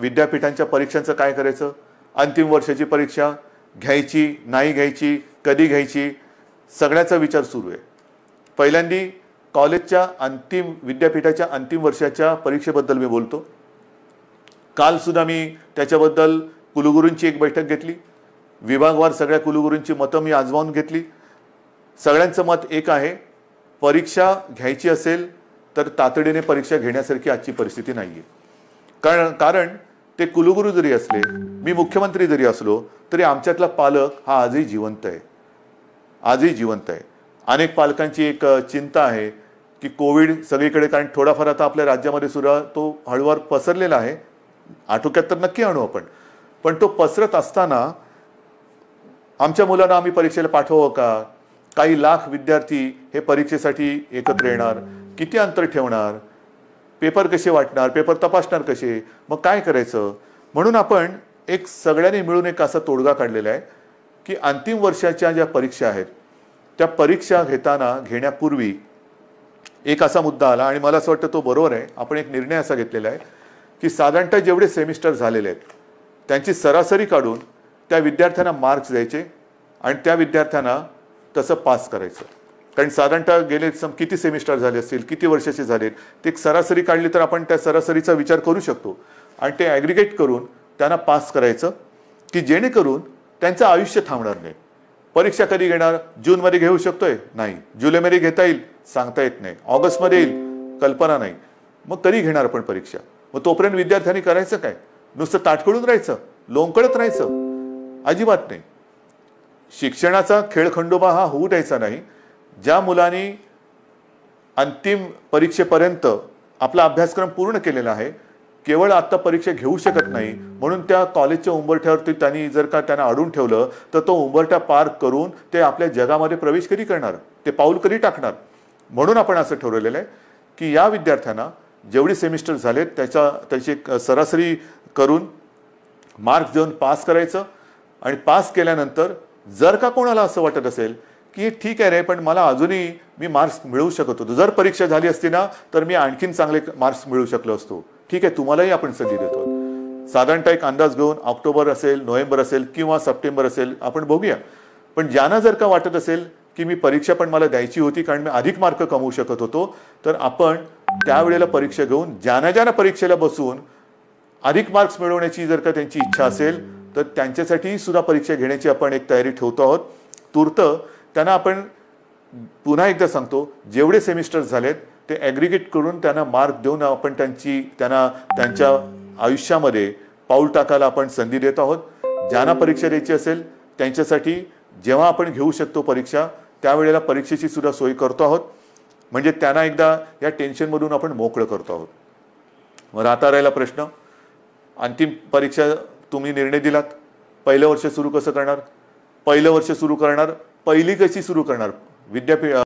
विद्यापीठांच्या परीक्षांचं काय करायचं अंतिम वर्षाची परीक्षा घ्यायची नाही घ्यायची कधी घ्यायची सगळ्याचा विचार सुरू आहे पहिल्यांदी कॉलेजच्या अंतिम विद्यापीठाच्या अंतिम वर्षाच्या परीक्षेबद्दल मी बोलतो कालसुद्धा मी त्याच्याबद्दल कुलगुरूंची एक बैठक घेतली विभागवार सगळ्या कुलगुरूंची मतं मी आजमावून घेतली सगळ्यांचं मत एक आहे परीक्षा घ्यायची असेल तर तातडीने परीक्षा घेण्यासारखी आजची परिस्थिती नाही कारण कारण ते कुलगुरू जरी असले मी मुख्यमंत्री जरी असलो तरी आमच्यातला पालक हा आजही जिवंत आहे आजही जिवंत आहे अनेक पालकांची एक चिंता आहे की कोविड सगळीकडे कारण थोडाफार आता आपल्या राज्यामध्ये सुद्धा तो हळूहळू पसरलेला आहे आटोक्यात तर नक्की आणू आपण पण तो पसरत असताना आमच्या मुलांना आम्ही परीक्षेला पाठवावं का काही लाख विद्यार्थी हे परीक्षेसाठी एकत्र येणार किती अंतर ठेवणार पेपर कसे वाटणार पेपर तपासणार कसे मग काय करायचं म्हणून आपण एक सगळ्यांनी मिळून एक असा तोडगा काढलेला आहे की अंतिम वर्षाच्या ज्या परीक्षा आहेत त्या परीक्षा घेताना घेण्यापूर्वी एक असा मुद्दा आला आणि मला असं वाटतं तो बरोबर आहे आपण एक निर्णय असा घेतलेला आहे की साधारणतः जेवढे सेमिस्टर झालेले आहेत त्यांची सरासरी काढून त्या विद्यार्थ्यांना मार्क्स द्यायचे आणि त्या विद्यार्थ्यांना तसं पास करायचं कारण साधारणतः गेले सम किती सेमिस्टर झाले असतील किती वर्षाचे झाले ते एक सरासरी काढली तर आपण त्या सरासरीचा विचार करू शकतो आणि ते ॲग्रिगेट करून त्यांना पास करायचं की जेणेकरून त्यांचं आयुष्य थांबणार नाही परीक्षा कधी घेणार जूनमध्ये घेऊ शकतोय नाही जुलैमध्ये घेता येईल सांगता येत नाही ऑगस्टमध्ये येईल कल्पना नाही मग कधी घेणार आपण परीक्षा मग तोपर्यंत विद्यार्थ्यांनी करायचं काय नुसतं ताटकळून राहायचं लोंकळत राहायचं अजिबात नाही शिक्षणाचा खेळखंडोबा हा होऊ द्यायचा नाही ज्या मुलांनी अंतिम परीक्षेपर्यंत आपला अभ्यासक्रम पूर्ण केलेला आहे केवळ आत्ता परीक्षा घेऊ शकत नाही म्हणून त्या कॉलेजच्या उंबरठ्यावरती त्यांनी जर का त्यांना अडून ठेवलं तर तो उंबरठा पार करून ते आपल्या जगामध्ये प्रवेश कधी करणार ते पाऊल कधी टाकणार म्हणून आपण असं ठरवलेलं आहे की या विद्यार्थ्यांना जेवढी सेमिस्टर झालेत त्याच्या त्याची सरासरी करून मार्क्स देऊन पास करायचं आणि पास केल्यानंतर जर का कोणाला असं वाटत असेल की ठीक आहे रे पण मला अजूनही मी मार्क्स मिळवू शकत होतो जर परीक्षा झाली असती ना तर मी आणखीन चांगले मार्क्स मिळू शकलो असतो ठीक आहे तुम्हालाही आपण संधी देतो साधारणतः एक अंदाज घेऊन ऑक्टोबर असेल नोव्हेंबर असेल किंवा सप्टेंबर असेल आपण बघूया पण ज्यांना जर का वाटत असेल की मी परीक्षा पण मला द्यायची होती कारण मी अधिक मार्क कमवू शकत होतो तर आपण त्यावेळेला परीक्षा घेऊन ज्याना ज्याना परीक्षेला बसून अधिक मार्क्स मिळवण्याची जर का त्यांची इच्छा असेल तर त्यांच्यासाठी सुद्धा परीक्षा घेण्याची आपण एक तयारी ठेवतो आहोत तूर्त त्यांना आपण पुन्हा एकदा सांगतो जेवढे सेमिस्टर झालेत ते ॲग्रिगेट करून त्यांना मार्क देऊन आपण त्यांची त्यांना त्यांच्या आयुष्यामध्ये पाऊल टाकायला आपण संधी देत आहोत ज्यांना परीक्षा द्यायची असेल त्यांच्यासाठी जेव्हा आपण घेऊ शकतो परीक्षा त्यावेळेला परीक्षेची सुद्धा सोय करतो आहोत म्हणजे त्यांना एकदा या टेन्शनमधून आपण मोकळं करतो आहोत मग आता राहिला प्रश्न अंतिम परीक्षा तुम्ही निर्णय दिलात पहिलं वर्ष सुरू कसं करणार पहिलं वर्ष सुरू करणार पहिली कशी सुरू करणार विद्यापीठ